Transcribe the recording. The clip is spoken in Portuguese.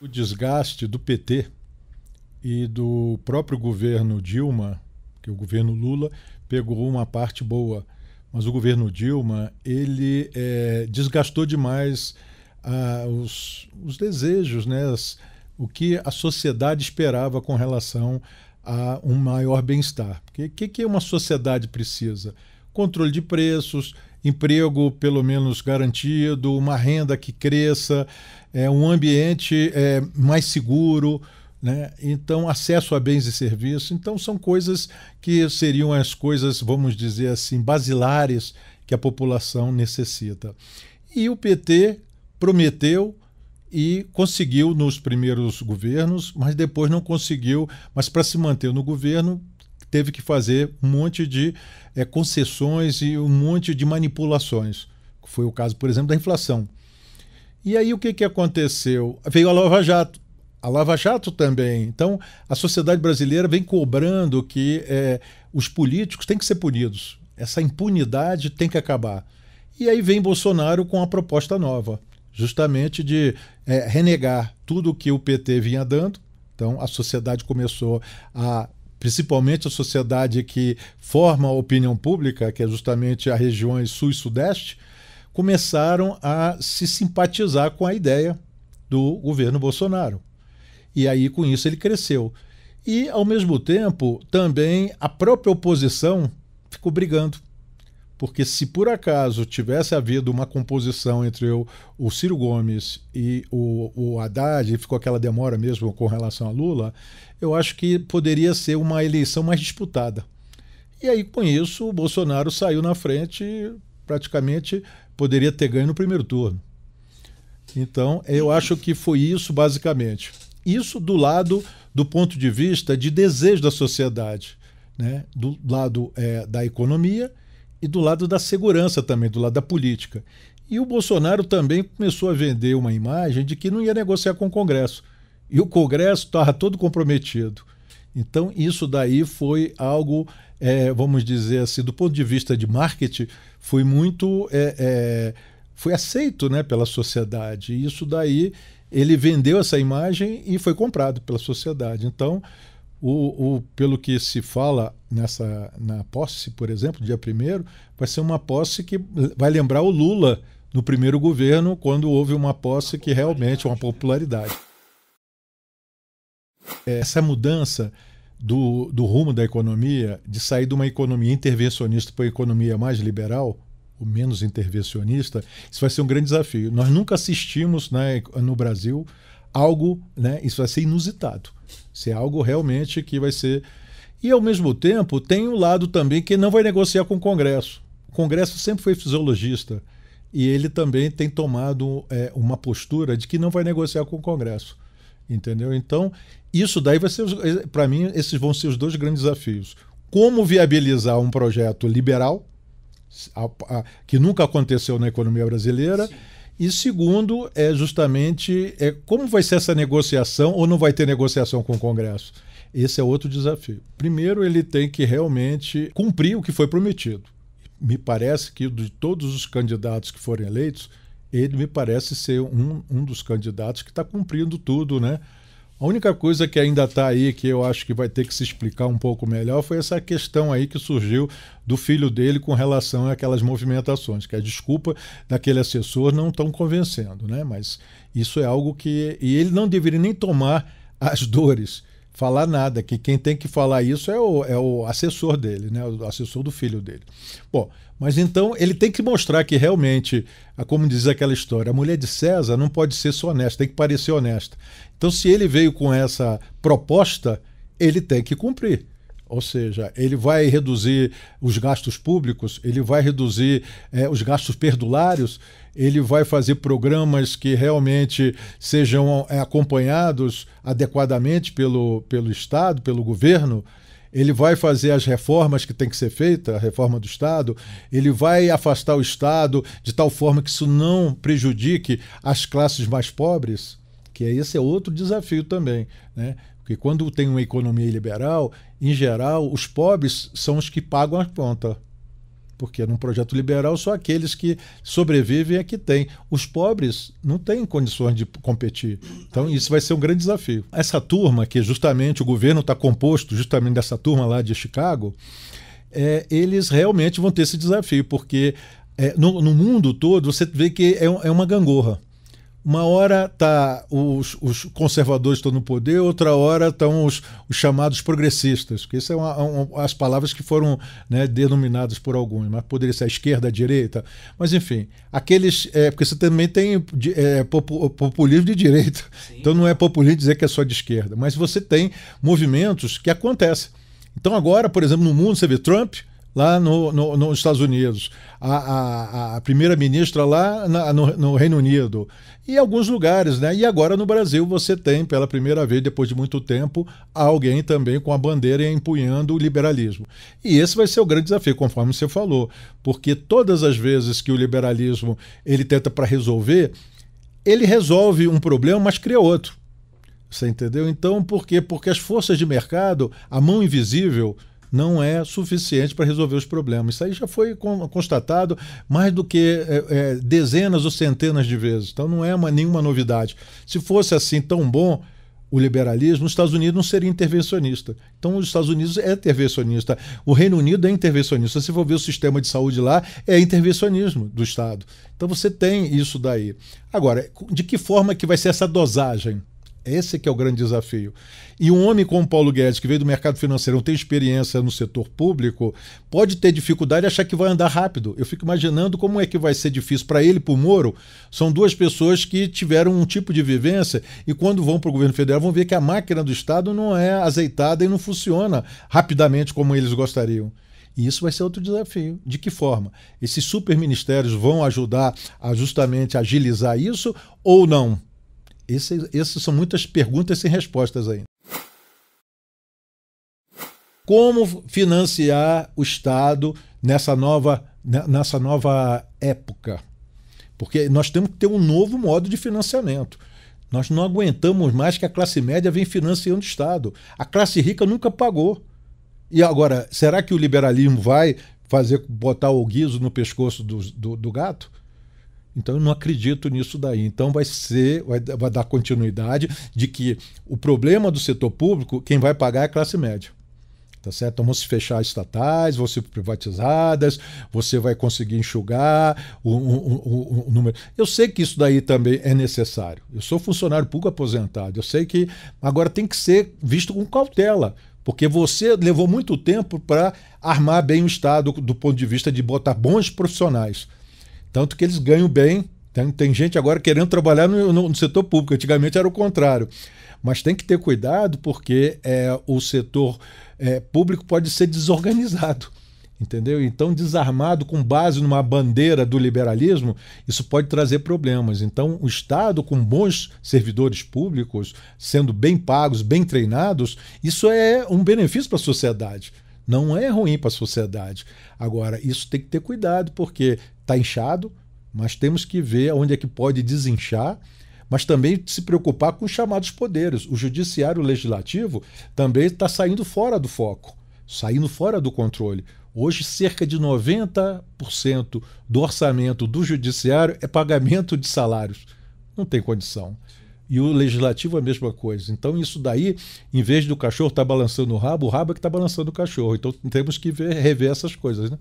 o desgaste do PT e do próprio governo Dilma, que é o governo Lula pegou uma parte boa, mas o governo Dilma ele é, desgastou demais ah, os, os, desejos, né? As, o que a sociedade esperava com relação a um maior bem-estar. O que, que, que uma sociedade precisa? Controle de preços, emprego pelo menos garantido, uma renda que cresça, é, um ambiente é, mais seguro, né? então acesso a bens e serviços. Então são coisas que seriam as coisas, vamos dizer assim, basilares que a população necessita. E o PT prometeu e conseguiu nos primeiros governos, mas depois não conseguiu. Mas para se manter no governo, teve que fazer um monte de é, concessões e um monte de manipulações. Foi o caso, por exemplo, da inflação. E aí o que, que aconteceu? Veio a Lava Jato. A Lava Jato também. Então, a sociedade brasileira vem cobrando que é, os políticos têm que ser punidos. Essa impunidade tem que acabar. E aí vem Bolsonaro com a proposta nova, justamente de é, renegar tudo o que o PT vinha dando. Então, a sociedade começou a principalmente a sociedade que forma a opinião pública, que é justamente a região sul e sudeste, começaram a se simpatizar com a ideia do governo Bolsonaro. E aí, com isso, ele cresceu. E, ao mesmo tempo, também a própria oposição ficou brigando porque se por acaso tivesse havido uma composição entre o, o Ciro Gomes e o, o Haddad, e ficou aquela demora mesmo com relação a Lula, eu acho que poderia ser uma eleição mais disputada. E aí, com isso, o Bolsonaro saiu na frente, praticamente poderia ter ganho no primeiro turno. Então, eu acho que foi isso, basicamente. Isso do lado, do ponto de vista de desejo da sociedade, né? do lado é, da economia e do lado da segurança também, do lado da política. E o Bolsonaro também começou a vender uma imagem de que não ia negociar com o Congresso. E o Congresso estava todo comprometido. Então, isso daí foi algo, é, vamos dizer assim, do ponto de vista de marketing, foi muito. É, é, foi aceito né, pela sociedade. E isso daí, ele vendeu essa imagem e foi comprado pela sociedade. Então, o, o, pelo que se fala nessa na posse, por exemplo, dia 1 vai ser uma posse que vai lembrar o Lula no primeiro governo, quando houve uma posse que realmente é uma popularidade. Essa mudança do, do rumo da economia, de sair de uma economia intervencionista para uma economia mais liberal, ou menos intervencionista, isso vai ser um grande desafio. Nós nunca assistimos né, no Brasil algo, né, isso vai ser inusitado se é algo realmente que vai ser. E, ao mesmo tempo, tem o um lado também que não vai negociar com o Congresso. O Congresso sempre foi fisiologista. E ele também tem tomado é, uma postura de que não vai negociar com o Congresso. Entendeu? Então, isso daí vai ser, é, para mim, esses vão ser os dois grandes desafios. Como viabilizar um projeto liberal, que nunca aconteceu na economia brasileira. Sim e segundo, é justamente é, como vai ser essa negociação ou não vai ter negociação com o Congresso? Esse é outro desafio. Primeiro, ele tem que realmente cumprir o que foi prometido. Me parece que de todos os candidatos que forem eleitos, ele me parece ser um, um dos candidatos que está cumprindo tudo, né? A única coisa que ainda está aí, que eu acho que vai ter que se explicar um pouco melhor, foi essa questão aí que surgiu do filho dele com relação àquelas movimentações, que a desculpa daquele assessor não estão convencendo, né? Mas isso é algo que. E ele não deveria nem tomar as dores falar nada, que quem tem que falar isso é o, é o assessor dele, né? o assessor do filho dele. Bom, mas então ele tem que mostrar que realmente, ah, como diz aquela história, a mulher de César não pode ser só honesta, tem que parecer honesta. Então, se ele veio com essa proposta, ele tem que cumprir. Ou seja, ele vai reduzir os gastos públicos, ele vai reduzir é, os gastos perdulários, ele vai fazer programas que realmente sejam eh, acompanhados adequadamente pelo, pelo Estado, pelo governo ele vai fazer as reformas que tem que ser feita, a reforma do Estado, ele vai afastar o Estado de tal forma que isso não prejudique as classes mais pobres, que esse é outro desafio também. Né? Porque quando tem uma economia liberal, em geral, os pobres são os que pagam a conta. Porque num projeto liberal, só aqueles que sobrevivem é que têm. Os pobres não têm condições de competir. Então, isso vai ser um grande desafio. Essa turma, que justamente o governo está composto justamente dessa turma lá de Chicago, é, eles realmente vão ter esse desafio, porque é, no, no, mundo todo você vê que é, é uma gangorra uma hora tá os, os conservadores estão no poder, outra hora estão os, os chamados progressistas, que são é as palavras que foram né, denominadas por alguns, mas poderia ser a esquerda, a direita, mas enfim, aqueles é, porque você também tem é, populismo de direita, Sim. então não é populismo dizer que é só de esquerda, mas você tem movimentos que acontecem. Então agora, por exemplo, no mundo você vê Trump lá no, no, nos Estados Unidos, a, a, a primeira-ministra lá na, no, no, Reino Unido, e alguns lugares, né? E agora no Brasil você tem, pela primeira vez, depois de muito tempo, alguém também com a bandeira empunhando o liberalismo. E esse vai ser o grande desafio, conforme você falou, porque todas as vezes que o liberalismo ele tenta para resolver, ele resolve um problema, mas cria outro. Você entendeu? Então, por quê? Porque as forças de mercado, a mão invisível, não é suficiente para resolver os problemas. Isso aí já foi constatado mais do que é, é, dezenas ou centenas de vezes. Então não é uma, nenhuma novidade. Se fosse assim tão bom o liberalismo, os Estados Unidos não seria intervencionista. Então, os Estados Unidos é intervencionista. O Reino Unido é intervencionista. Se for ver o sistema de saúde lá, é intervencionismo do Estado. Então, você tem isso daí. Agora, de que forma que vai ser essa dosagem? Esse que é o grande desafio. E um homem como Paulo Guedes, que veio do mercado financeiro, não tem experiência no setor público, pode ter dificuldade e achar que vai andar rápido. Eu fico imaginando como é que vai ser difícil para ele e para o Moro. São duas pessoas que tiveram um tipo de vivência e quando vão para o governo federal vão ver que a máquina do Estado não é azeitada e não funciona rapidamente como eles gostariam. E isso vai ser outro desafio. De que forma? Esses superministérios vão ajudar a justamente agilizar isso ou não? Essas esse são muitas perguntas sem respostas ainda. Como financiar o Estado nessa nova, né, nessa nova época? Porque nós temos que ter um novo modo de financiamento. Nós não aguentamos mais que a classe média vem financiando o Estado. A classe rica nunca pagou. E agora, será que o liberalismo vai fazer botar o guiso no pescoço do, do, do gato? Então eu não acredito nisso daí. Então vai ser, vai, vai dar continuidade de que o problema do setor público, quem vai pagar é a classe média. Tá certo? Então vão se fechar estatais, vão ser privatizadas, você vai conseguir enxugar o, o, o, o, número. Eu sei que isso daí também é necessário. Eu sou funcionário público aposentado. Eu sei que agora tem que ser visto com cautela, porque você levou muito tempo para armar bem o Estado do ponto de vista de botar bons profissionais. Tanto que eles ganham bem. Tem, tem gente agora querendo trabalhar no, no, no setor público, antigamente era o contrário mas tem que ter cuidado porque é, o setor é, público pode ser desorganizado. Entendeu? Então, desarmado com base numa bandeira do liberalismo, isso pode trazer problemas. Então, o Estado, com bons servidores públicos, sendo bem pagos, bem treinados, isso é um benefício para a sociedade não é ruim para a sociedade. Agora, isso tem que ter cuidado, porque está inchado, mas temos que ver onde é que pode desinchar, mas também se preocupar com os chamados poderes. O judiciário o legislativo também está saindo fora do foco, saindo fora do controle. Hoje, cerca de 90% do orçamento do judiciário é pagamento de salários. Não tem condição e o legislativo é a mesma coisa. Então, isso daí, em vez do cachorro estar tá balançando o rabo, o rabo é que está balançando o cachorro. Então, temos que ver, rever essas coisas. Né?